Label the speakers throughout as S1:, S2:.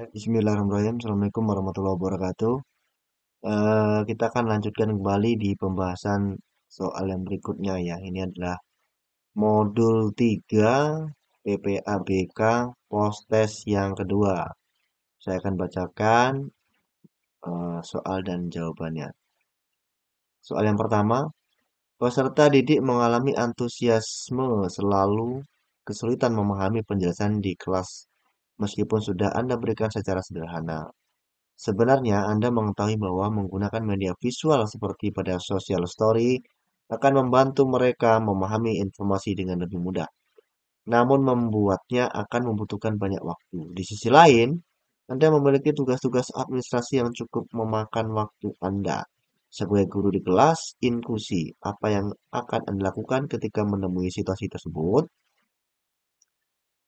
S1: Eh, Bismillahirrahmanirrahim. Assalamualaikum warahmatullahi wabarakatuh. Eh, kita akan lanjutkan kembali di pembahasan soal yang berikutnya ya. Ini adalah modul 3 PPABK test yang kedua. Saya akan bacakan eh, soal dan jawabannya. Soal yang pertama, peserta didik mengalami antusiasme selalu kesulitan memahami penjelasan di kelas meskipun sudah Anda berikan secara sederhana. Sebenarnya, Anda mengetahui bahwa menggunakan media visual seperti pada social story akan membantu mereka memahami informasi dengan lebih mudah. Namun membuatnya akan membutuhkan banyak waktu. Di sisi lain, Anda memiliki tugas-tugas administrasi yang cukup memakan waktu Anda. Sebagai guru di kelas, inklusi, apa yang akan Anda lakukan ketika menemui situasi tersebut?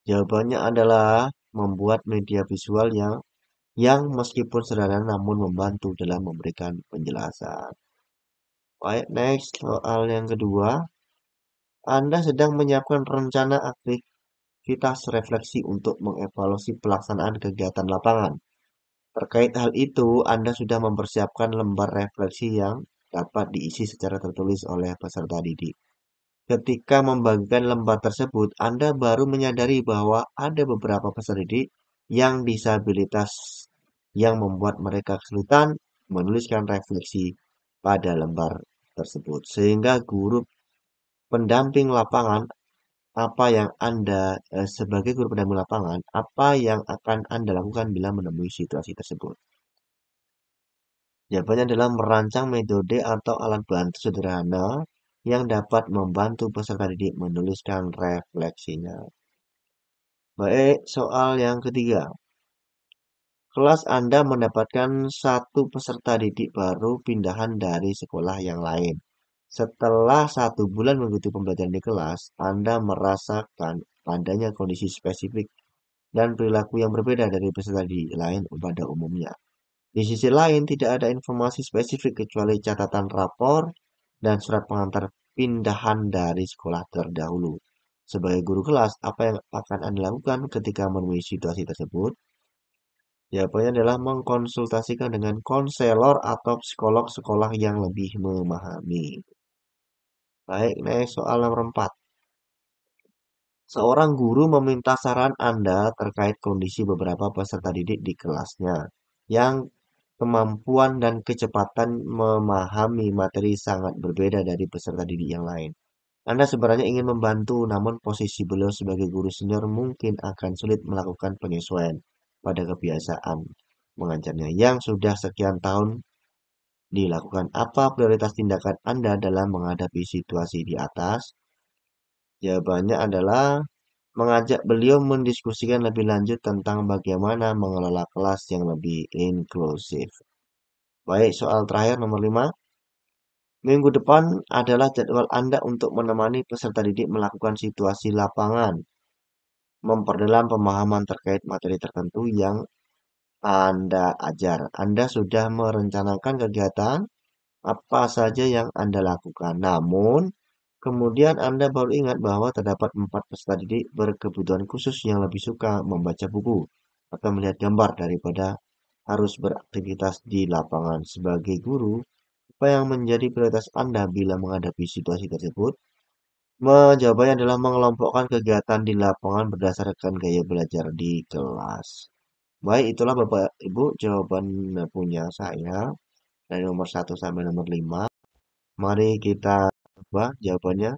S1: Jawabannya adalah membuat media visual yang yang meskipun sederhana namun membantu dalam memberikan penjelasan. Baik, next soal yang kedua. Anda sedang menyiapkan rencana aktivitas refleksi untuk mengevaluasi pelaksanaan kegiatan lapangan. Terkait hal itu, Anda sudah mempersiapkan lembar refleksi yang dapat diisi secara tertulis oleh peserta didik. Ketika membagikan lembar tersebut, Anda baru menyadari bahwa ada beberapa peserta didik yang disabilitas yang membuat mereka kesulitan menuliskan refleksi pada lembar tersebut. Sehingga guru pendamping lapangan apa yang Anda eh, sebagai guru pendamping lapangan, apa yang akan Anda lakukan bila menemui situasi tersebut? Jawabannya adalah merancang metode atau alat bantu sederhana yang dapat membantu peserta didik menuliskan refleksinya. Baik, soal yang ketiga. Kelas Anda mendapatkan satu peserta didik baru pindahan dari sekolah yang lain. Setelah satu bulan mengikuti pembelajaran di kelas, Anda merasakan adanya kondisi spesifik dan perilaku yang berbeda dari peserta didik lain pada umumnya. Di sisi lain, tidak ada informasi spesifik kecuali catatan rapor dan surat pengantar pindahan dari sekolah terdahulu. Sebagai guru kelas, apa yang akan Anda lakukan ketika menemui situasi tersebut? Jawabannya adalah mengkonsultasikan dengan konselor atau psikolog sekolah yang lebih memahami. Baik, next soal nomor 4. Seorang guru meminta saran Anda terkait kondisi beberapa peserta didik di kelasnya yang kemampuan dan kecepatan memahami materi sangat berbeda dari peserta didik yang lain. Anda sebenarnya ingin membantu, namun posisi beliau sebagai guru senior mungkin akan sulit melakukan penyesuaian pada kebiasaan mengajarnya yang sudah sekian tahun dilakukan. Apa prioritas tindakan Anda dalam menghadapi situasi di atas? Jawabannya adalah mengajak beliau mendiskusikan lebih lanjut tentang bagaimana mengelola kelas yang lebih inklusif. Baik, soal terakhir nomor 5. Minggu depan adalah jadwal Anda untuk menemani peserta didik melakukan situasi lapangan, memperdalam pemahaman terkait materi tertentu yang Anda ajar. Anda sudah merencanakan kegiatan apa saja yang Anda lakukan. Namun, Kemudian Anda baru ingat bahwa terdapat empat peserta didik berkebutuhan khusus yang lebih suka membaca buku atau melihat gambar daripada harus beraktivitas di lapangan. Sebagai guru, apa yang menjadi prioritas Anda bila menghadapi situasi tersebut? Jawabannya adalah mengelompokkan kegiatan di lapangan berdasarkan gaya belajar di kelas. Baik, itulah Bapak Ibu jawaban punya saya dari nomor 1 sampai nomor 5. Mari kita jawabannya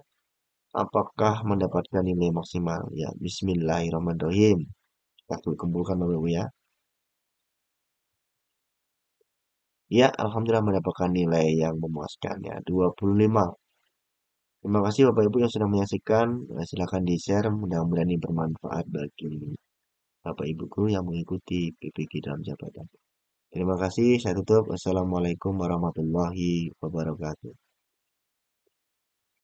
S1: apakah mendapatkan nilai maksimal ya bismillahirrahmanirrahim kita kumpulkan dulu ya Ya, Alhamdulillah mendapatkan nilai yang memuaskan ya, 25. Terima kasih Bapak Ibu yang sudah menyaksikan. Ya, Silahkan di-share, mudah-mudahan ini bermanfaat bagi Bapak Ibu guru yang mengikuti PPG dalam jabatan. Terima kasih, saya tutup. Assalamualaikum warahmatullahi wabarakatuh.